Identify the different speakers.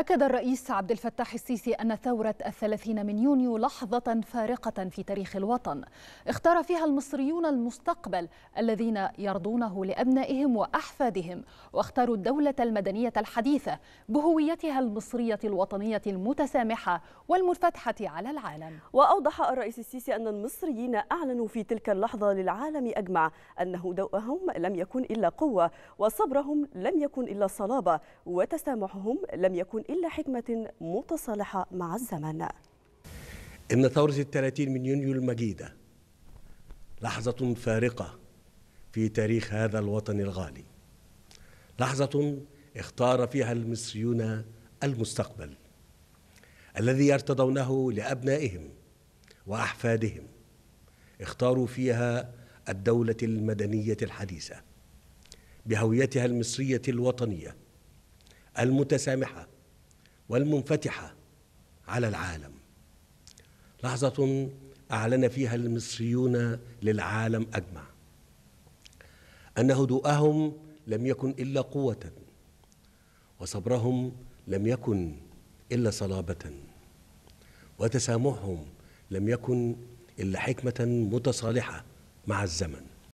Speaker 1: أكد الرئيس عبد الفتاح السيسي أن ثورة الثلاثين من يونيو لحظة فارقة في تاريخ الوطن اختار فيها المصريون المستقبل الذين يرضونه لأبنائهم وأحفادهم واختاروا الدولة المدنية الحديثة بهويتها
Speaker 2: المصرية الوطنية المتسامحة
Speaker 1: والمنفتحة على العالم
Speaker 2: وأوضح الرئيس السيسي أن المصريين أعلنوا في تلك اللحظة للعالم أجمع أن هدوءهم لم يكن إلا قوة وصبرهم لم يكن إلا صلابة وتسامحهم لم يكن إلا حكمة متصالحة مع الزمن
Speaker 3: إن ثورة الثلاثين من يونيو المجيدة لحظة فارقة في تاريخ هذا الوطن الغالي لحظة اختار فيها المصريون المستقبل الذي يرتضونه لأبنائهم وأحفادهم اختاروا فيها الدولة المدنية الحديثة بهويتها المصرية الوطنية المتسامحة والمنفتحه على العالم لحظه اعلن فيها المصريون للعالم اجمع ان هدوءهم لم يكن الا قوه وصبرهم لم يكن الا صلابه وتسامحهم لم يكن الا حكمه متصالحه مع الزمن